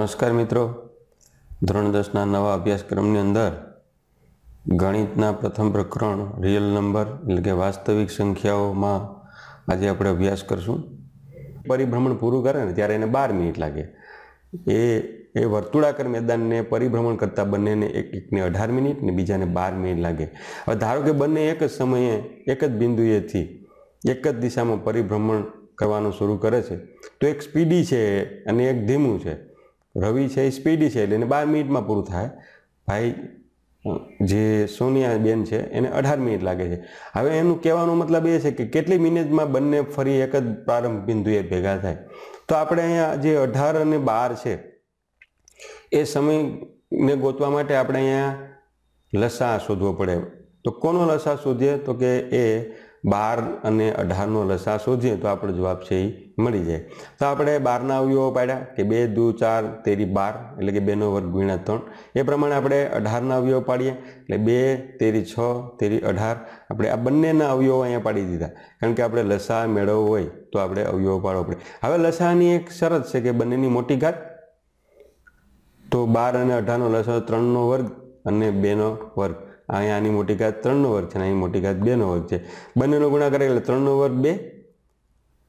નમસ્કાર મિત્રો ધોરણ દસના નવા અભ્યાસક્રમની અંદર ગણિતના પ્રથમ પ્રકરણ રિયલ નંબર એટલે કે વાસ્તવિક સંખ્યાઓમાં આજે આપણે અભ્યાસ કરશું પરિભ્રમણ પૂરું કરે ને ત્યારે એને બાર મિનિટ લાગે એ એ વર્તુળાકાર મેદાનને પરિભ્રમણ કરતાં બંનેને એક એકને અઢાર મિનિટ ને બીજાને બાર મિનિટ લાગે હવે ધારો કે બંને એક જ સમયે એક જ બિંદુએથી એક જ દિશામાં પરિભ્રમણ કરવાનું શરૂ કરે છે તો એક સ્પીડી છે અને એક ધીમું છે રવિ છે એ સ્પીડી છે એટલે એને બાર મિનિટમાં પૂરું થાય ભાઈ જે સોનિયા બેન છે એને અઢાર મિનિટ લાગે છે હવે એનું કહેવાનો મતલબ એ છે કે કેટલી મિનિટમાં બંને ફરી એક જ પ્રારંભ બિંદુએ ભેગા થાય તો આપણે અહીંયા જે અઢાર અને બાર છે એ સમયને ગોતવા માટે આપણે અહીંયા લસા શોધવો પડે તો કોનો લસા શોધીએ તો કે એ બાર અને અઢારનો લસા શોધીએ તો આપણો જવાબ છે એ મળી જાય તો આપણે બારના અવયવો પાડ્યા કે બે દુ ચાર તેરી બાર એટલે કે બેનો વર્ગ ગુણ્યા ત્રણ એ પ્રમાણે આપણે અઢારના અવયવ પાડીએ એટલે બે તેરી છ તેરી અઢાર આપણે આ બંનેના અવયવો અહીંયા પાડી દીધા કારણ કે આપણે લસા મેળવવો હોય તો આપણે અવયવો પાડવો પડે હવે લસાની એક શરત છે કે બંનેની મોટી ઘાત તો બાર અને અઢારનો લસા ત્રણનો વર્ગ અને બેનો વર્ગ અહીંયા આની મોટી ઘાત ત્રણનો વર્ગ છે અને અહીં મોટી ઘાત બેનો વર્ગ છે બંનેનો ગુણાકાર એટલે ત્રણનો વર્ગ બે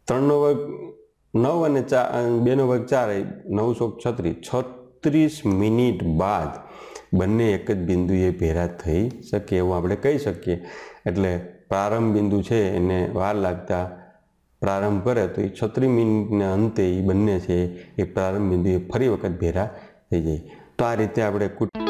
ત્રણનો વર્ગ નવ અને ચાર બેનો વર્ગ ચાર નવસો છત્રીસ છત્રીસ મિનિટ બાદ બંને એક જ બિંદુએ ભેરા થઈ શકે એવું આપણે કહી શકીએ એટલે પ્રારંભ બિંદુ છે એને વાર લાગતા પ્રારંભ કરે તો એ છત્રીસ મિનિટને અંતે એ બંને છે એ પ્રારંભ બિંદુએ ફરી વખત ભેરા થઈ જાય તો આ રીતે આપણે કુટ